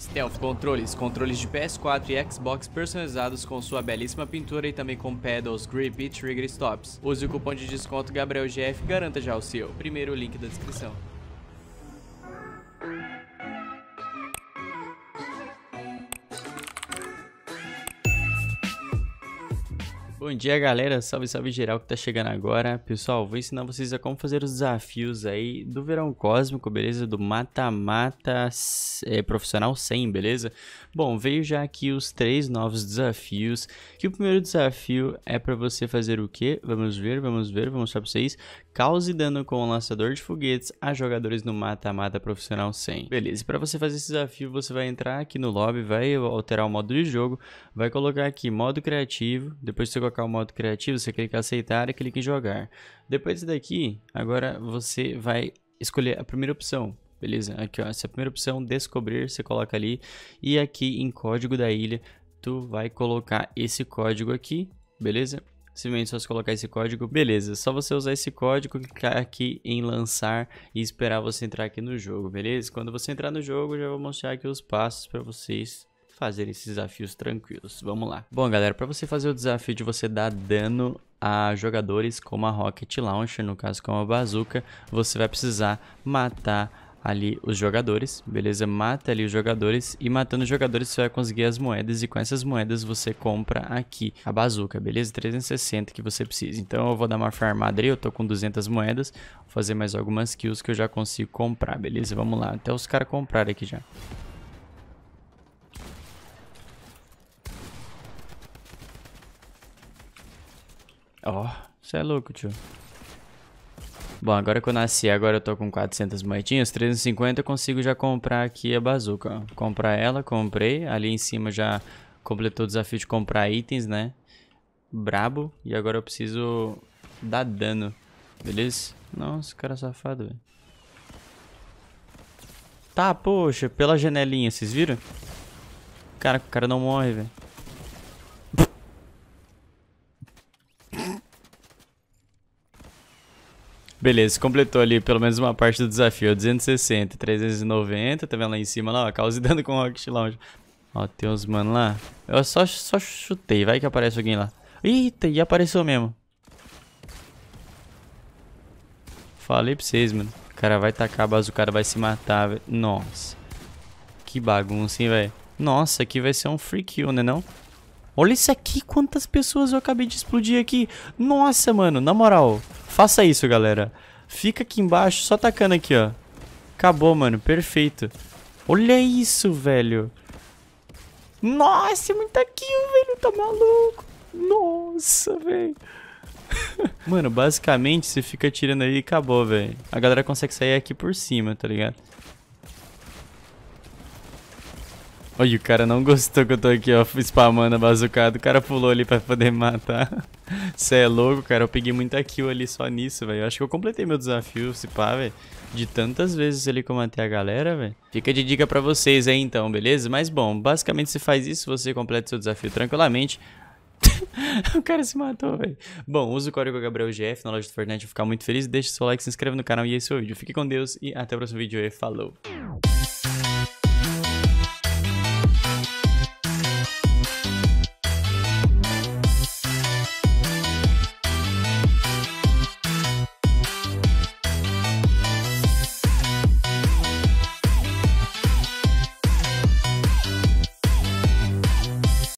Stealth Controles, controles de PS4 e Xbox personalizados com sua belíssima pintura e também com pedals, grip e trigger stops. Use o cupom de desconto GabrielGF e garanta já o seu. Primeiro link da descrição. Bom dia, galera. Salve, salve geral que tá chegando agora. Pessoal, vou ensinar vocês a como fazer os desafios aí do verão cósmico, beleza? Do mata-mata é, profissional 100, beleza? Bom, veio já aqui os três novos desafios. Que o primeiro desafio é para você fazer o quê? Vamos ver, vamos ver, vamos mostrar pra vocês. Cause dano com o lançador de foguetes a jogadores no mata-mata profissional 100. Beleza, para você fazer esse desafio, você vai entrar aqui no lobby, vai alterar o modo de jogo, vai colocar aqui modo criativo, depois você coloca colocar o modo criativo, você clica em aceitar e clica em jogar. Depois daqui, agora você vai escolher a primeira opção, beleza? Aqui ó, essa é a primeira opção, descobrir, você coloca ali. E aqui em código da ilha, tu vai colocar esse código aqui, beleza? Simplesmente só se colocar esse código, beleza. Só você usar esse código, clicar aqui em lançar e esperar você entrar aqui no jogo, beleza? Quando você entrar no jogo, já vou mostrar aqui os passos para vocês fazer esses desafios tranquilos. Vamos lá. Bom, galera, para você fazer o desafio de você dar dano a jogadores como a Rocket Launcher, no caso como a Bazooka, você vai precisar matar ali os jogadores, beleza? Mata ali os jogadores e matando os jogadores você vai conseguir as moedas e com essas moedas você compra aqui a bazuca, beleza? 360 que você precisa. Então eu vou dar uma farmada aí. eu tô com 200 moedas, vou fazer mais algumas kills que eu já consigo comprar, beleza? Vamos lá, até os caras comprarem aqui já. Ó, oh, você é louco, tio. Bom, agora que eu nasci, agora eu tô com 400 moedinhas, 350 eu consigo já comprar aqui a bazuca. Comprar ela, comprei. Ali em cima já completou o desafio de comprar itens, né? Brabo. E agora eu preciso dar dano. Beleza? Nossa, cara safado, velho. Tá, poxa, pela janelinha, vocês viram? Cara, o cara não morre, velho. Beleza, completou ali pelo menos uma parte do desafio. 260, 390, tá vendo lá em cima lá, ó, dano com o Rocket Lounge. Ó, tem uns mano lá. Eu só, só chutei, vai que aparece alguém lá. Eita, e apareceu mesmo. Falei pra vocês, mano. O cara vai tacar a bazucada, vai se matar, velho. Nossa. Que bagunça, hein, velho. Nossa, aqui vai ser um free kill, né não? Olha isso aqui, quantas pessoas eu acabei de explodir aqui. Nossa, mano, na moral, faça isso, galera. Fica aqui embaixo, só tacando aqui, ó. Acabou, mano, perfeito. Olha isso, velho. Nossa, é muita kill, velho, tá maluco. Nossa, velho. mano, basicamente, você fica atirando aí e acabou, velho. A galera consegue sair aqui por cima, tá ligado? Olha, o cara não gostou que eu tô aqui, ó, spamando a bazucada. O cara pulou ali pra poder matar. Cê é louco, cara. Eu peguei muita kill ali só nisso, velho. Acho que eu completei meu desafio, se pá, velho. De tantas vezes ali que eu matei a galera, velho. Fica de dica pra vocês aí, então, beleza? Mas, bom, basicamente se faz isso, você completa seu desafio tranquilamente. o cara se matou, velho. Bom, usa o código GabrielGF na loja do Fortnite. Eu vou ficar muito feliz. Deixa seu like, se inscreve no canal e esse é o vídeo. Fique com Deus e até o próximo vídeo. E falou!